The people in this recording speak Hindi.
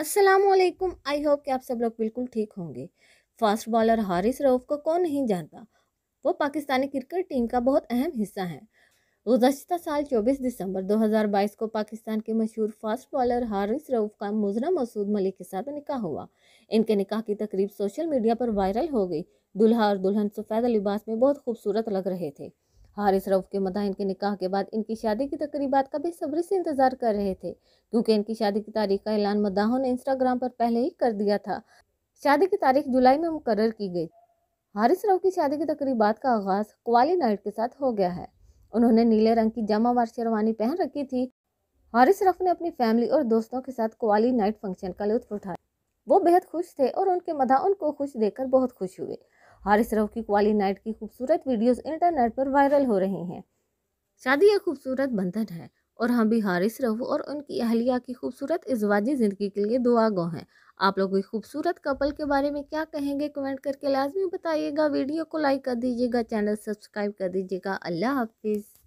असलम आई होप कि आप सब लोग बिल्कुल ठीक होंगे फास्ट बॉलर हारिस रऊफ़ को कौन नहीं जानता वो पाकिस्तानी क्रिकेट टीम का बहुत अहम हिस्सा है गुजशत साल 24 दिसंबर 2022 को पाकिस्तान के मशहूर फास्ट बॉलर हारिस रऊफ़ का मुजरा मसूद मलिक के साथ निकाह हुआ इनके निकाह की तकरीब सोशल मीडिया पर वायरल हो गई दुल्हा और दुल्हन सफ़ेद लिबास में बहुत खूबसूरत लग रहे थे हारिस रऊफ के मदा इनके निकाह के बाद इनकी शादी की तकरीबा का बेसब्री से इंतजार कर रहे थे क्योंकि इनकी शादी की तारीख का ऐलान मदाहों ने इंस्टाग्राम पर पहले ही कर दिया था शादी की तारीख जुलाई में मुकर की गई हारिस राव की शादी की तकरीबात का आगाज क्वाली नाइट के साथ हो गया है उन्होंने नीले रंग की वार शेरवानी पहन रखी थी हारिस रफ ने अपनी फैमिली और दोस्तों के साथ क्वाली नाइट फंक्शन का लुत्फ उठाया वो बेहद खुश थे और उनके मदा उनको खुश देखकर बहुत खुश हुए हारिस रऊफ की क्वाली नाइट की खूबसूरत वीडियोस इंटरनेट पर वायरल हो रही हैं शादी एक खूबसूरत बंधन है और हम भी हारिस रऊफ और उनकी अहलिया की खूबसूरत इजवाजी ज़िंदगी के लिए दुआ गो हैं आप लोग इस खूबसूरत कपल के बारे में क्या कहेंगे कमेंट करके लाजमी बताइएगा वीडियो को लाइक कर दीजिएगा चैनल सब्सक्राइब कर दीजिएगा अल्लाह हाफिज़